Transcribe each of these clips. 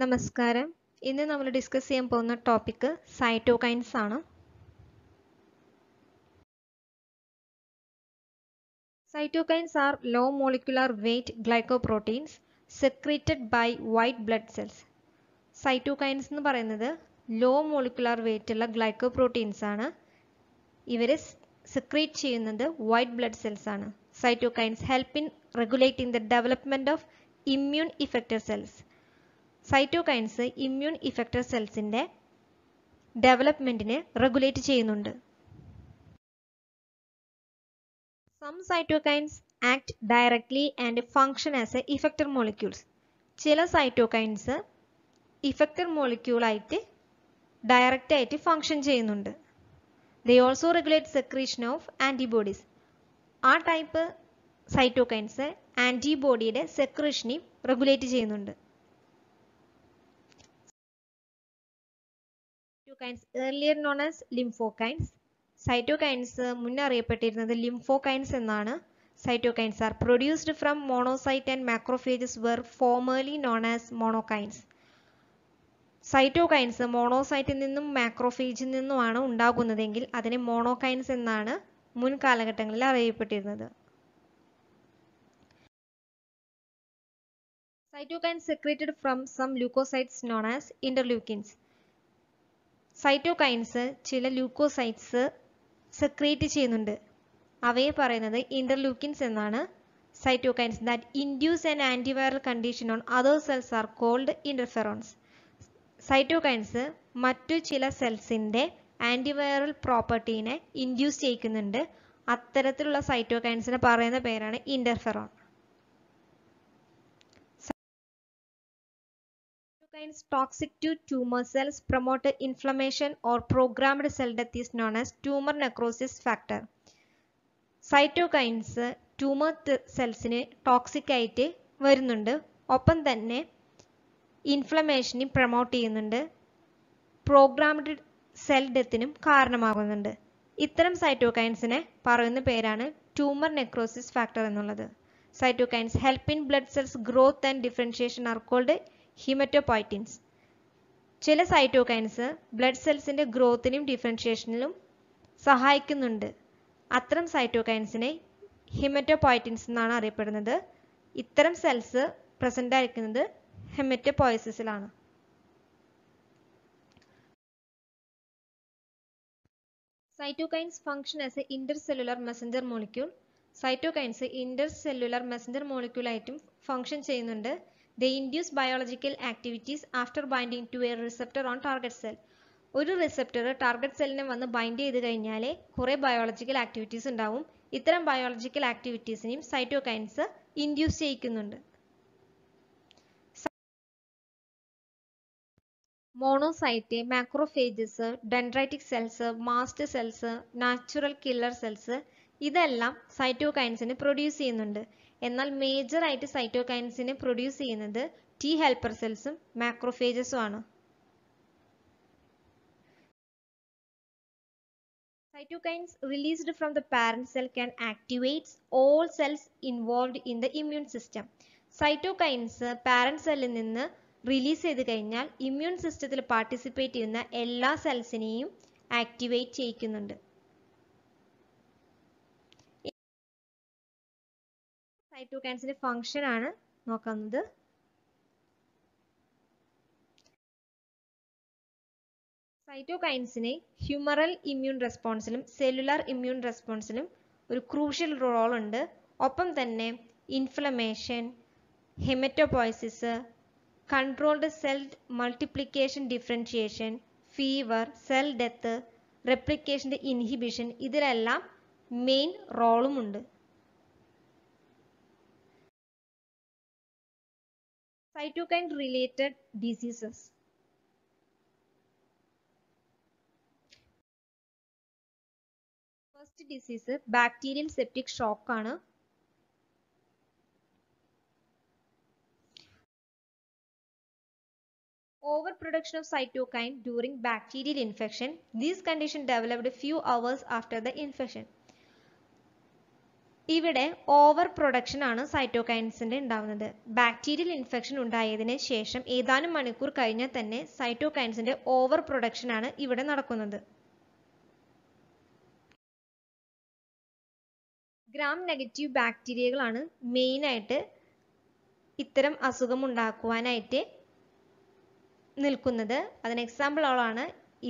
നമസ്കാരം ഇന്ന് നമ്മൾ ഡിസ്കസ് ചെയ്യാൻ പോകുന്ന ടോപ്പിക്ക് സൈറ്റോകൈൻസ് ആണ് cytokines are low molecular weight glycoproteins secreted by white blood cells cytokines എന്ന് പറയുന്നത് ലോ മോളിക്കുലാർ വെയ്റ്റ് ഉള്ള ഗ്ലൈക്കോപ്രോട്ടീൻസ് ആണ് ഇവരെ സെക്രീറ്റ് ചെയ്യുന്നത് വൈറ്റ് ബ്ലഡ് സെൽസ് ആണ് cytokines help in regulating the development of immune effector cells cytokines immune effector സെൽസിൻ്റെ ഡെവലപ്മെൻറ്റിനെ regulate ചെയ്യുന്നുണ്ട് some cytokines act directly and function as a effector molecules ചില cytokines effector മോളിക്യൂളായിട്ട് ഡയറക്റ്റായിട്ട് ഫങ്ഷൻ ചെയ്യുന്നുണ്ട് the also regulate secretion of antibodies ആ type cytokines ആൻറ്റിബോഡിയുടെ സെക്രീഷനെയും റെഗുലേറ്റ് ചെയ്യുന്നുണ്ട് cytokines earlier known as lymphokines cytokines മുന്നറിയപ്പെട്ടിരുന്നത് ലിംഫോകൈൻസ് എന്നാണ് cytokines are produced from monocyte and macrophages were formerly known as monokines cytokines മോണോസൈറ്റിൽ നിന്നും മാക്രോഫേജിൽ നിന്നുമാണ് ഉണ്ടാകുന്നതെങ്കിൽ അതിനെ മോണോകൈൻസ് എന്നാണ് മുൻ കാലഘട്ടങ്ങളിൽ അറിയപ്പെട്ടിരുന്നത് cytokines secreted from some leukocytes known as interleukins. Cytokines ചില ലൂക്കോസൈറ്റ്സ് സെക്രീറ്റ് ചെയ്യുന്നുണ്ട് അവയെ പറയുന്നത് ഇന്റർലൂക്കിൻസ് എന്നാണ് cytokines that induce and antiviral condition on other cells are called interferons cytokines മറ്റു ചില സെൽസിൻ്റെ ആൻറ്റിവൈറൽ പ്രോപ്പർട്ടീനെ ഇൻഡ്യൂസ് ചെയ്യിക്കുന്നുണ്ട് അത്തരത്തിലുള്ള സൈറ്റോകൈൻസിനെ പറയുന്ന പേരാണ് interferon signs toxic to tumour cells promote inflammation or programmed cell death is known as tumour necrosis factor cytokines tumour സെൽസിന് toxic ആയിട്ട് വരുന്നുണ്ട് ഒപ്പം തന്നെ ഇൻഫ്ലമേഷനും പ്രൊമോട്ട് ചെയ്യുന്നുണ്ട് പ്രോഗ്രാംഡ് സെൽ ഡെത്തിനും കാരണമാകുന്നുണ്ട് ഇത്തരം സൈറ്റോകൈൻസിനെ പറയുന്ന പേരാണ് ട്യൂമർ നെക്രോസിസ് ഫാക്ടർ എന്നുള്ളത് cytokines help in blood cells growth and differentiation are called haematopoietins ചില സൈറ്റോകൈൻസ് ബ്ലഡ് സെൽസിൻ്റെ ഗ്രോത്തിനും ഡിഫറൻഷിയേഷനിലും സഹായിക്കുന്നുണ്ട് അത്തരം സൈറ്റോകൈൻസിനെ ഹിമറ്റോപോയിറ്റിൻസ് എന്നാണ് അറിയപ്പെടുന്നത് ഇത്തരം സെൽസ് പ്രസൻ്റ് ആയിരിക്കുന്നത് ഹെമറ്റോപോയിസിസിലാണ് cytokines function as a intercellular messenger molecule cytokines intercellular messenger മോളിക്യൂളായിട്ടും ഫംഗ്ഷൻ ചെയ്യുന്നുണ്ട് They induce biological activities after binding to a receptor on target cell. ഒരു റിസെപ്റ്റർ ടാർഗറ്റ് സെല്ലിനെ വന്ന് ബൈൻഡ് ചെയ്ത് കഴിഞ്ഞാൽ കുറേ ബയോളജിക്കൽ ആക്ടിവിറ്റീസ് ഉണ്ടാവും ഇത്തരം ബയോളജിക്കൽ ആക്ടിവിറ്റീസിനെയും സൈറ്റോകൈൻസ് ഇൻഡ്യൂസ് ചെയ്യിക്കുന്നുണ്ട് monocyte macrophages dendritic cells mast cells natural killer cells ഇതെല്ലാം സൈറ്റോകൈൻസിന് പ്രൊഡ്യൂസ് ചെയ്യുന്നുണ്ട് എന്നാൽ ആയിട്ട് സൈറ്റോകൈൻസിന് പ്രൊഡ്യൂസ് ചെയ്യുന്നത് ടി ഹെൽപ്പർ സെൽസും മാക്രോഫേജസും ആണ് cytokines released from the parent cell can activate all cells involved in the immune system cytokines parent സെല്ലിൽ നിന്ന് റിലീസ് ചെയ്ത് കഴിഞ്ഞാൽ ഇമ്മ്യൂൺ സിസ്റ്റത്തിൽ പാർട്ടിസിപ്പേറ്റ് ചെയ്യുന്ന എല്ലാ സെൽസിനെയും ആക്ടിവേറ്റ് ചെയ്യിക്കുന്നുണ്ട് സൈറ്റോകൈൻസിന്റെ ഫങ്ഷൻ ആണ് നോക്കുന്നത് സൈറ്റോകൈൻസിനെ ഹ്യൂമറൽ ഇമ്മ്യൂൺ റെസ്പോൺസിലും സെല്ലുലാർ ഇമ്മ്യൂൺ റെസ്പോൺസിലും ഒരു ക്രൂഷ്യൽ റോൾ ഉണ്ട് ഒപ്പം തന്നെ inflammation haematopoiesis controlled cell multiplication differentiation fever cell death റെപ്ലിക്കേഷൻ്റെ ഇൻഹിബിഷൻ ഇതിലെല്ലാം മെയിൻ റോളുമുണ്ട് cytokine related diseases. First disease: bacterial septic shock. ആണ് over of cytokine during bacterial infection. This condition developed a few hours after the infection. ഇവിടെ over production ആണ് സൈറ്റോകൈൻസിന്റെ ഉണ്ടാവുന്നത് bacterial infection ഉണ്ടായതിന് ശേഷം ഏതാനും മണിക്കൂർ കഴിഞ്ഞാൽ തന്നെ സൈറ്റോകൈൻസിന്റെ ഓവർ പ്രൊഡക്ഷൻ ആണ് ഇവിടെ നടക്കുന്നത് ഗ്രാം നെഗറ്റീവ് ബാക്ടീരിയകളാണ് മെയിനായിട്ട് ഇത്തരം അസുഖം ഉണ്ടാക്കുവാനായിട്ട് നിൽക്കുന്നത് അതിന് എക്സാമ്പിളുകളാണ്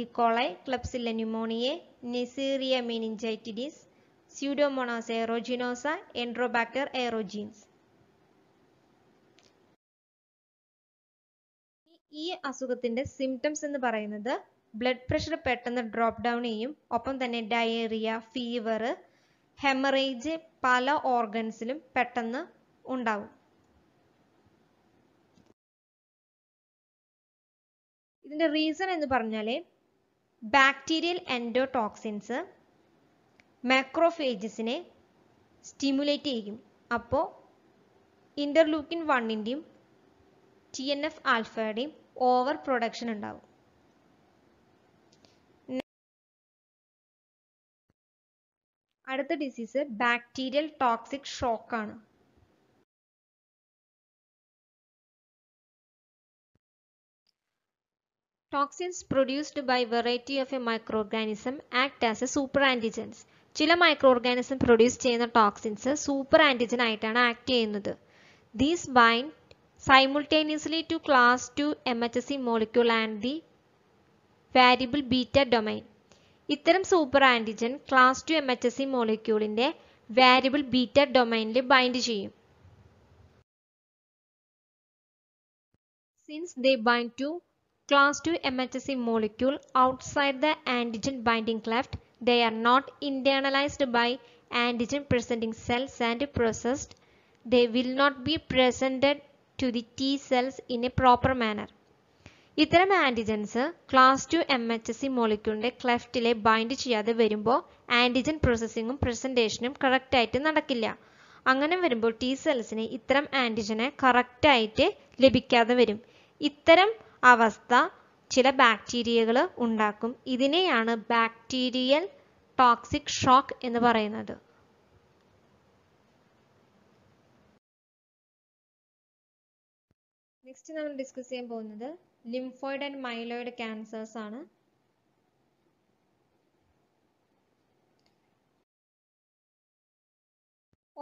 E coli Klebsiella pneumoniae Neisseria meningitidis Pseudomonas aeruginosa, Enterobacter aerogenes ഈ അസുഖത്തിന്റെ സിംറ്റംസ് എന്ന് പറയുന്നത് ബ്ലഡ് പ്രഷർ പെട്ടെന്ന് ഡ്രോപ്പ് ഡൗൺ ചെയ്യും ഒപ്പം തന്നെ ഡയേറിയ ഫീവർ ഹെമറേജ് പല ഓർഗൻസിലും പെട്ടെന്ന് ഉണ്ടാവും ഇതിന്റെ റീസൺ എന്ന് പറഞ്ഞാൽ ബാക്ടീരിയൽ എൻഡോടോക്സിൻസ് മാക്രോഫേജസിനെ സ്റ്റിമുലേറ്റ് ചെയ്യും അപ്പോൾ ഇൻ്റർലൂക്കിൻ വണ്ണിൻ്റെയും ടി എൻ എഫ് ആൽഫയുടെയും ഓവർ പ്രൊഡക്ഷൻ ഉണ്ടാവും അടുത്ത ഡിസീസ് ബാക്ടീരിയൽ ടോക്സിക് ഷോക്കാണ് produced by variety of a micro organism act as a super antigens ചില മൈക്രോ ഓർഗാനിസം പ്രൊഡ്യൂസ് ചെയ്യുന്ന ടോക്സിൻസ് സൂപ്പർ ആൻറ്റിജൻ ആയിട്ടാണ് ആക്ട് ചെയ്യുന്നത് these bind simultaneously to class 2 MHC molecule and the variable beta domain ഇത്തരം super antigen class two M H S C മോളിക്യൂളിൻ്റെ variable beta ഡൊമൈനിൽ bind ചെയ്യും since they bind to class two M H S C molecule outside the antigen binding cleft They are not internalized by antigen presenting cells and processed. They will not be presented to the T cells in a proper manner. ഇത്തരം antigens class two M H S C മോളിക്യൂളിൻ്റെ ക്ലെഫ്റ്റിലെ bind ചെയ്യാതെ വരുമ്പോൾ antigen പ്രോസസ്സിങ്ങും പ്രസൻറ്റേഷനും കറക്റ്റായിട്ട് നടക്കില്ല അങ്ങനെ വരുമ്പോൾ T സെൽസിന് ഇത്തരം ആൻറ്റിജനെ കറക്റ്റായിട്ട് ലഭിക്കാതെ വരും ഇത്തരം അവസ്ഥ ചില ബാക്ടീരിയകൾ ഉണ്ടാക്കും ഇതിനെയാണ് ബാക്ടീരിയൽ ടോക്സിക് ഷോക്ക് എന്ന് പറയുന്നത് നെക്സ്റ്റ് നമ്മൾ ഡിസ്കസ് ചെയ്യാൻ പോകുന്നത് ലിംഫോയിഡ് ആൻഡ് മൈലോയിഡ് ക്യാൻസേഴ്സ് ആണ്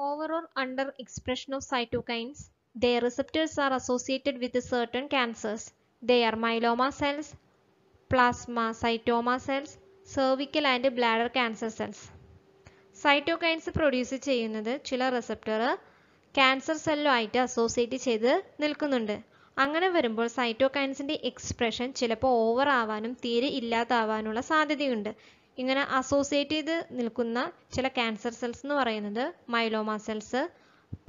overall under expression of cytokines the receptors are associated with certain cancers They are myeloma cells, plasmacytoma cells, cervical and bladder cancer cells. Cytokines produce ചെയ്യുന്നത് ചില receptor cancer സെല്ലുമായിട്ട് associate ചെയ്ത് നിൽക്കുന്നുണ്ട് അങ്ങനെ വരുമ്പോൾ സൈറ്റോകൈൻസിൻ്റെ expression ചിലപ്പോൾ over ആവാനും തീരെ ഇല്ലാതാവാനുള്ള സാധ്യതയുണ്ട് ഇങ്ങനെ അസോസിയേറ്റ് ചെയ്ത് നിൽക്കുന്ന ചില ക്യാൻസർ സെൽസ് എന്ന് പറയുന്നത് myeloma cells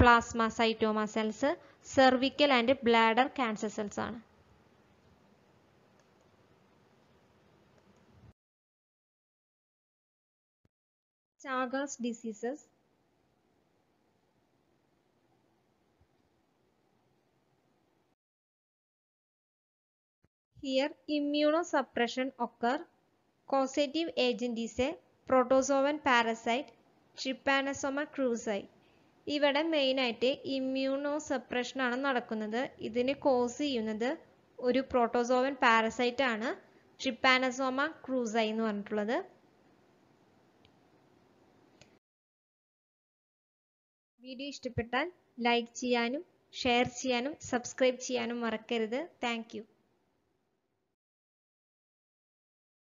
plasmacytoma cells cervical and bladder cancer cells ആണ് Chagas diseases, Here immunosuppression occur. Causative agent is a protozoan parasite trypanosoma cruzi. ഇവിടെ മെയിനായിട്ട് ഇമ്മ്യൂണോസപ്രഷൻ ആണ് നടക്കുന്നത് ഇതിനെ കോസ് ചെയ്യുന്നത് ഒരു പ്രോട്ടോസോവൻ പാരസൈറ്റ് ആണ് ട്രിപ്പാനസോമ ക്രൂസൈ എന്ന് പറഞ്ഞിട്ടുള്ളത് വീഡിയോ ഇഷ്ടപ്പെട്ടാൽ ലൈക്ക് ചെയ്യാനും ഷെയർ ചെയ്യാനും സബ്സ്ക്രൈബ് ചെയ്യാനും മറക്കരുത് താങ്ക്